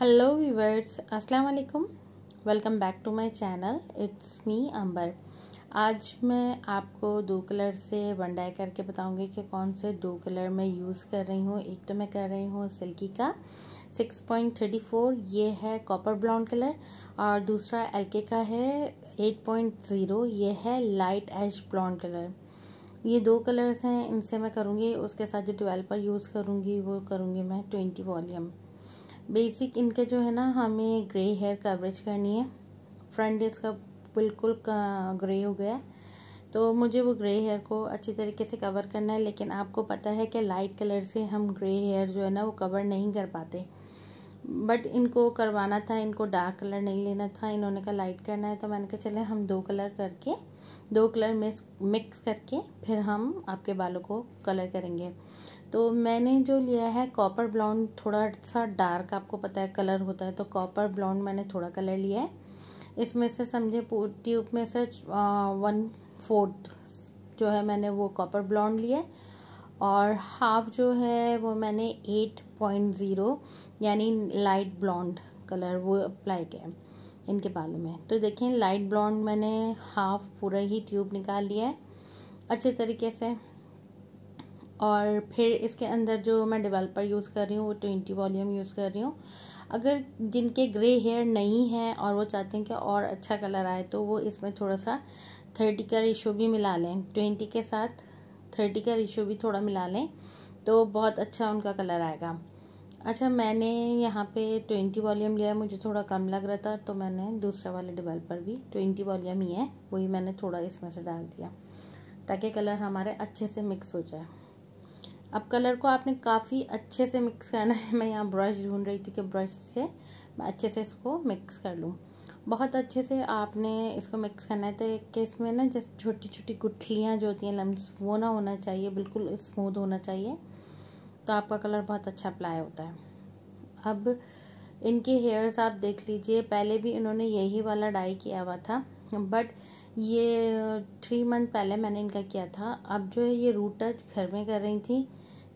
hello viewers अस्सलाम वालेकुम welcome back to my channel it's me Ambar आज मैं आपको दो कलर से वन डाई करके बताऊंगी कि कौन से दो कलर मैं यूज़ कर रही हूँ एक तो मैं कर रही हूँ सिल्की का 6.34 ये है कॉपर ब्राउन कलर और दूसरा एलके का है 8.0 ये है लाइट एश ब्राउन कलर ये दो कलर्स हैं इनसे मैं करूँगी उसके साथ जो ट्वेल्व पर यूज़ करूँगी वो करूँगी मैं ट्वेंटी वॉलीम बेसिक इनके जो है ना हमें ग्रे हेयर कवरेज करनी है फ्रंट इसका बिल्कुल ग्रे हो गया है तो मुझे वो ग्रे हेयर को अच्छी तरीके से कवर करना है लेकिन आपको पता है कि लाइट कलर से हम ग्रे हेयर जो है ना वो कवर नहीं कर पाते बट इनको करवाना था इनको डार्क कलर नहीं लेना था इन्होंने कहा लाइट करना है तो मैंने कहा चले हम दो कलर करके दो कलर मिक्स मिक्स करके फिर हम आपके बालों को कलर करेंगे तो मैंने जो लिया है कॉपर ब्लाउंड थोड़ा सा डार्क आपको पता है कलर होता है तो कॉपर ब्लाउंड मैंने थोड़ा कलर लिया है इसमें से समझे ट्यूब में से वन फोर्थ जो है मैंने वो कॉपर ब्लाउंड लिया है और हाफ जो है वो मैंने एट पॉइंट ज़ीरो यानी लाइट ब्लाउंड कलर वो अप्लाई किया इनके बालों में तो देखें लाइट ब्लाउंड मैंने हाफ पूरा ही ट्यूब निकाल लिया है अच्छे तरीके से और फिर इसके अंदर जो मैं डेवलपर यूज़ कर रही हूँ वो ट्वेंटी वॉल्यूम यूज़ कर रही हूँ अगर जिनके ग्रे हेयर नहीं है और वो चाहते हैं कि और अच्छा कलर आए तो वो इसमें थोड़ा सा थर्टी का रेशो भी मिला लें ट्वेंटी के साथ थर्टी का रेशो भी थोड़ा मिला लें तो बहुत अच्छा उनका कलर आएगा अच्छा मैंने यहाँ पे ट्वेंटी वॉल्यूम लिया है मुझे थोड़ा कम लग रहा था तो मैंने दूसरा वाले डिवेल्पर भी ट्वेंटी वॉल्यूम ही है वही मैंने थोड़ा इसमें से डाल दिया ताकि कलर हमारे अच्छे से मिक्स हो जाए अब कलर को आपने काफ़ी अच्छे से मिक्स करना है मैं यहाँ ब्रश ढूंढ रही थी कि ब्रश से मैं अच्छे से इसको मिक्स कर लूँ बहुत अच्छे से आपने इसको मिक्स करना है तो कि इसमें ना जैसे छोटी छोटी गुठलियाँ जो होती हैं लम्स वो ना होना चाहिए बिल्कुल स्मूथ होना चाहिए तो आपका कलर बहुत अच्छा अप्लाई होता है अब इनके हेयर्स आप देख लीजिए पहले भी इन्होंने यही वाला डाई किया हुआ था बट ये थ्री मंथ पहले मैंने इनका किया था अब जो है ये रूट टच घर में कर रही थी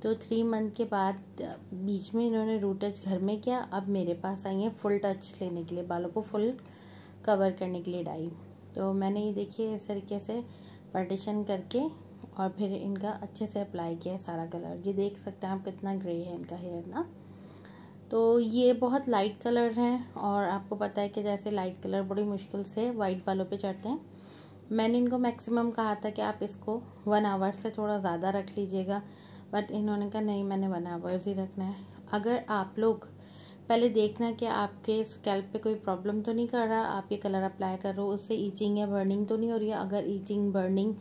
तो थ्री मंथ के बाद बीच में इन्होंने रूट टच घर में किया अब मेरे पास आई हैं फुल टच लेने के लिए बालों को फुल कवर करने के लिए डाई तो मैंने ये देखिए इस तरीके से पार्टीशन करके और फिर इनका अच्छे से अप्लाई किया है सारा कलर ये देख सकते हैं आप कितना ग्रे है इनका हेयर ना तो ये बहुत लाइट कलर हैं और आपको पता है कि जैसे लाइट कलर बड़ी मुश्किल से वाइट बालों पे चढ़ते हैं मैंने इनको मैक्सिमम कहा था कि आप इसको वन आवर से थोड़ा ज़्यादा रख लीजिएगा बट इन्होंने कहा नहीं मैंने वन आवर्स ही रखना है अगर आप लोग पहले देखना कि आपके स्कैल्प पे कोई प्रॉब्लम तो नहीं कर रहा आप ये कलर अप्लाई कर रहे हो उससे ईचिंग या बर्निंग तो नहीं हो रही है अगर ईचिंग बर्निंग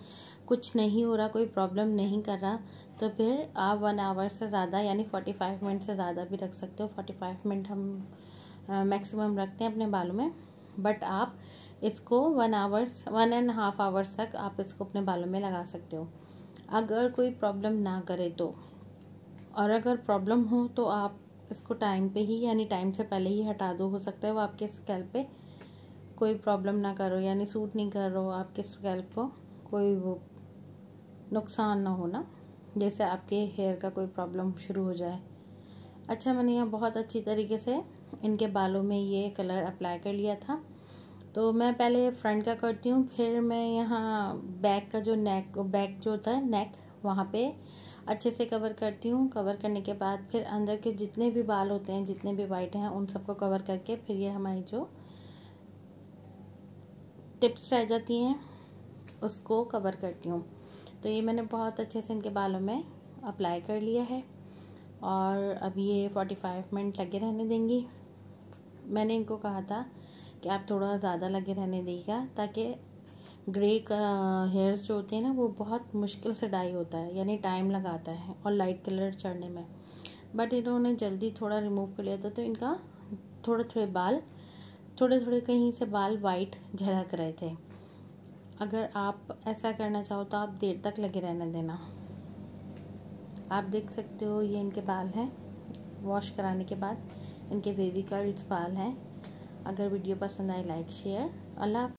कुछ नहीं हो रहा कोई प्रॉब्लम नहीं कर रहा तो फिर आप वन आवर से ज़्यादा यानी फोर्टी फाइव मिनट से ज़्यादा भी रख सकते हो फोर्टी फाइव मिनट हम मैक्सिमम रखते हैं अपने बालों में बट आप इसको one hours one and half hours तक आप इसको अपने बालों में लगा सकते हो अगर कोई प्रॉब्लम ना करे तो और अगर प्रॉब्लम हो तो आप इसको टाइम पे ही यानी टाइम से पहले ही हटा दो हो सकता है वो आपके स्कैल्प पे कोई प्रॉब्लम ना करो यानी सूट नहीं कर रहो आपके स्कैल्प को कोई वो नुकसान ना हो ना जैसे आपके हेयर का कोई प्रॉब्लम शुरू हो जाए अच्छा मैंने यहाँ बहुत अच्छी तरीके से इनके बालों में ये कलर अप्लाई कर लिया था तो मैं पहले फ्रंट का करती हूँ फिर मैं यहाँ बैक का जो नेक बैक जो होता है नेक वहाँ पे अच्छे से कवर करती हूँ कवर करने के बाद फिर अंदर के जितने भी बाल होते हैं जितने भी वाइट हैं उन सबको कवर करके फिर ये हमारी जो टिप्स रह जाती हैं उसको कवर करती हूँ तो ये मैंने बहुत अच्छे से इनके बालों में अप्लाई कर लिया है और अब ये फाइव मिनट लगे रहने देंगी मैंने इनको कहा था कि आप थोड़ा ज़्यादा लगे रहने देगा ताकि ग्रे हेयर्स जो होते हैं ना वो बहुत मुश्किल से डाई होता है यानी टाइम लगाता है और लाइट कलर चढ़ने में बट इन्होंने जल्दी थोड़ा रिमूव कर लिया था तो इनका थोड़े थोड़े बाल थोड़े थोड़े कहीं से बाल वाइट झलक रहे थे अगर आप ऐसा करना चाहो तो आप देर तक लगे रहने देना आप देख सकते हो ये इनके बाल हैं वॉश कराने के बाद इनके बेबी कर्ल्स बाल हैं अगर वीडियो पसंद आए लाइक शेयर अल्लाह